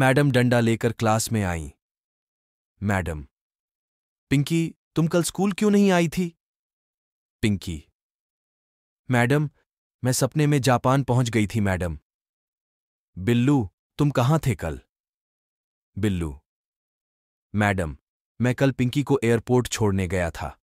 madam डंडा लेकर class में आई मैडम पिंकी तुम कल स्कूल क्यों नहीं आई थी पिंकी मैडम मैं सपने में जापान पहुंच गई थी मैडम बिल्लू तुम कहाँ थे कल बिल्लू मैडम मैं कल पिंकी को एयरपोर्ट छोड़ने गया था